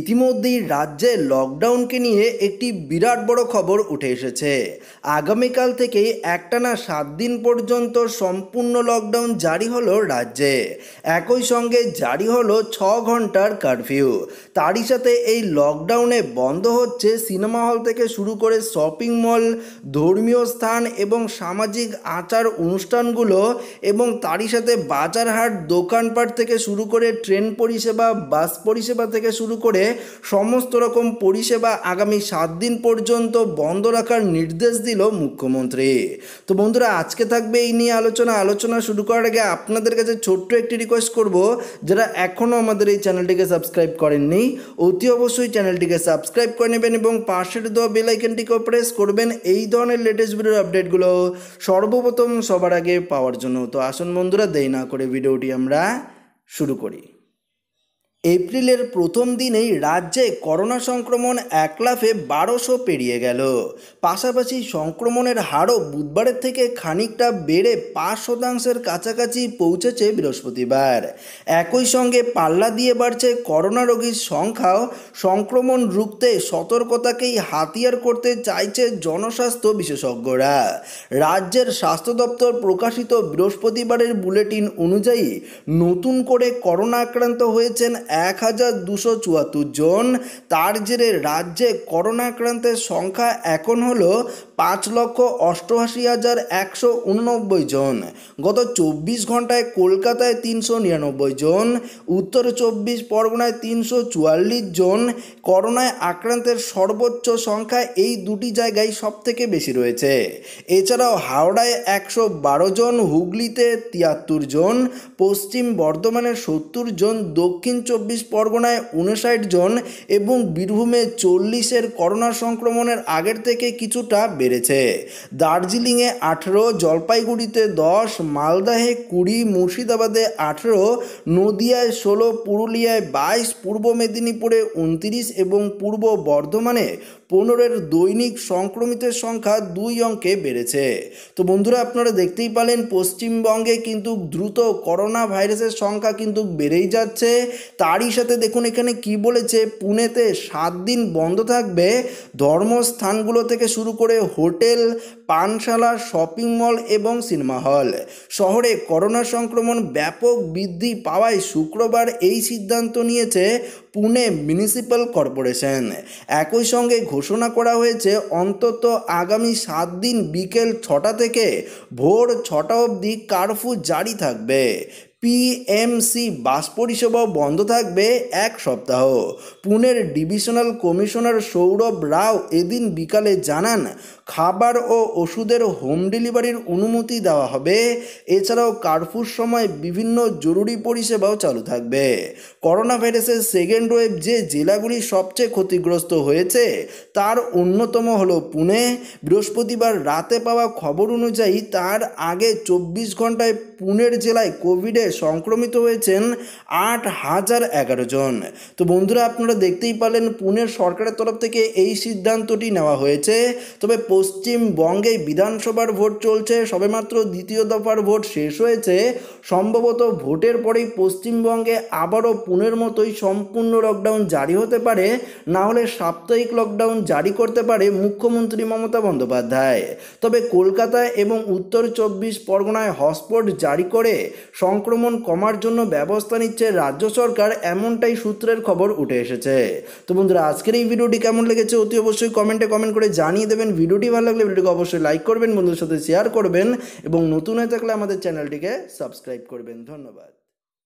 ইতিমধ্যেই রাজ্যে লকডাউনকে নিয়ে একটি বিরাট বড় খবর উঠে এসেছে আগামীকাল থেকেই একটানা সাত দিন পর্যন্ত সম্পূর্ণ লকডাউন জারি হলো রাজ্যে একই সঙ্গে জারি হলো ছ ঘন্টার কারফিউ তারই সাথে এই লকডাউনে বন্ধ হচ্ছে সিনেমা হল থেকে শুরু করে শপিং মল ধর্মীয় স্থান এবং সামাজিক আচার অনুষ্ঠানগুলো এবং তারই সাথে বাজারহাট দোকানপাট থেকে শুরু করে ট্রেন পরিষেবা বাস পরিষেবা থেকে শুরু করে সমস্ত রকম পরিষেবা আগামী সাত দিন পর্যন্ত বন্ধ রাখার নির্দেশ দিল মুখ্যমন্ত্রী তো বন্ধুরা আজকে থাকবে এই নিয়ে আলোচনা আলোচনা শুরু করার আগে আপনাদের কাছে ছোট্ট একটি রিকোয়েস্ট করব যারা এখনও আমাদের এই চ্যানেলটিকে সাবস্ক্রাইব করেননি অতি অবশ্যই চ্যানেলটিকে সাবস্ক্রাইব করে নেবেন এবং পাশের দেওয়া বেল প্রেস করবেন এই ধরনের লেটেস্ট ভিডিওর আপডেটগুলো সর্বপ্রথম সবার আগে পাওয়ার জন্য তো আসুন বন্ধুরা দেই না করে ভিডিওটি আমরা শুরু করি এপ্রিলের প্রথম দিনেই রাজ্যে করোনা সংক্রমণ এক লাফে বারোশো পেরিয়ে গেল পাশাপাশি সংক্রমণের হারও বুধবারের থেকে খানিকটা বেড়ে পাঁচ শতাংশের কাছাকাছি পৌঁছেছে বৃহস্পতিবার একই সঙ্গে পাল্লা দিয়ে বাড়ছে করোনা রোগীর সংখ্যাও সংক্রমণ রুখতে সতর্কতাকেই হাতিয়ার করতে চাইছে জনস্বাস্থ্য বিশেষজ্ঞরা রাজ্যের স্বাস্থ্য দপ্তর প্রকাশিত বৃহস্পতিবারের বুলেটিন অনুযায়ী নতুন করে করোনা আক্রান্ত হয়েছেন এক হাজার দুশো চুয়াত্তর জন তার জেরে রাজ্যে করোনা আক্রান্তের সংখ্যা এখন হল পাঁচ লক্ষ অষ্টআশি হাজার একশো উননব্বই জন গত চব্বিশ ঘন্টায় কলকাতায় তিনশো নিরানব্বই জন উত্তর চব্বিশ পরগনায় তিনশো চুয়াল্লিশ জন করোনায় আক্রান্তের সর্বোচ্চ সংখ্যা এই দুটি জায়গায় সবথেকে বেশি রয়েছে এছাড়াও হাওড়ায় একশো বারো জন হুগলিতে তিয়াত্তর জন পশ্চিম বর্ধমানে সত্তর জন দক্ষিণ চব্বিশ চব্বিশ পরগনায় উনষাট জন এবং বীরভূমে চল্লিশের করোনা সংক্রমণের আগের থেকে কিছুটা বেড়েছে দার্জিলিংয়ে আঠেরো জলপাইগুড়িতে দশ মালদাহে কুড়ি মুর্শিদাবাদে আঠেরো নদিয়ায় ষোলো পুরুলিয়ায় বাইশ পূর্ব মেদিনীপুরে উনত্রিশ এবং পূর্ব বর্ধমানে পনেরোর দৈনিক সংক্রমিতের সংখ্যা দুই অঙ্কে বেড়েছে তো বন্ধুরা আপনারা দেখতেই পালেন পশ্চিমবঙ্গে কিন্তু দ্রুত করোনা ভাইরাসের সংখ্যা কিন্তু বেড়েই যাচ্ছে তারই সাথে দেখুন এখানে কি বলেছে পুনেতে সাত দিন বন্ধ থাকবে ধর্মস্থানগুলো থেকে শুরু করে হোটেল পানশালা শপিং মল এবং সিনেমা হল শহরে করোনা সংক্রমণ ব্যাপক বৃদ্ধি পাওয়ায় শুক্রবার এই সিদ্ধান্ত নিয়েছে পুনে মিউনিসিপ্যাল কর্পোরেশন একই সঙ্গে ঘোষণা করা হয়েছে অন্তত আগামী সাত দিন বিকেল ছটা থেকে ভোর ছটা অবধি কারফু জারি থাকবে পিএমসি বাস পরিষেবাও বন্ধ থাকবে এক সপ্তাহ পুনের ডিভিশনাল কমিশনার সৌরভ রাও এদিন বিকালে জানান খাবার ও ওষুধের হোম ডেলিভারির অনুমতি দেওয়া হবে এছাড়াও কারফুর সময় বিভিন্ন জরুরি পরিষেবাও চালু থাকবে করোনা ভাইরাসের সেকেন্ড ওয়েভ যে জেলাগুলি সবচেয়ে ক্ষতিগ্রস্ত হয়েছে তার অন্যতম হল পুনে বৃহস্পতিবার রাতে পাওয়া খবর অনুযায়ী তার আগে চব্বিশ ঘন্টায় পুনের জেলায় কোভিডের সংক্রমিত হয়েছেন আট হাজার এগারো জন তো বন্ধুরা আপনারা দেখতেই পারলেন পুনের সরকারের তরফ থেকে এই সিদ্ধান্তটি নেওয়া হয়েছে তবে পশ্চিমবঙ্গে বিধানসভার ভোট চলছে সবেমাত্র দ্বিতীয় দফার ভোট শেষ হয়েছে সম্ভবত ভোটের পরেই পশ্চিমবঙ্গে আবারও পুনের মতোই সম্পূর্ণ লকডাউন জারি হতে পারে না হলে সাপ্তাহিক লকডাউন জারি করতে পারে মুখ্যমন্ত্রী মমতা বন্দ্যোপাধ্যায় তবে কলকাতা এবং উত্তর চব্বিশ পরগনায় হটস্পট জারি করে সংক্রমণ আক্রমণ কমার জন্য ব্যবস্থা নিচ্ছে রাজ্য সরকার এমনটাই সূত্রের খবর উঠে এসেছে তো বন্ধুরা আজকের এই ভিডিওটি কেমন লেগেছে অতি অবশ্যই কমেন্টে কমেন্ট করে জানিয়ে দেবেন ভিডিওটি ভালো লাগলে ভিডিওটিকে অবশ্যই লাইক করবেন বন্ধুদের সাথে শেয়ার করবেন এবং নতুন হয়ে থাকলে আমাদের চ্যানেলটিকে সাবস্ক্রাইব করবেন ধন্যবাদ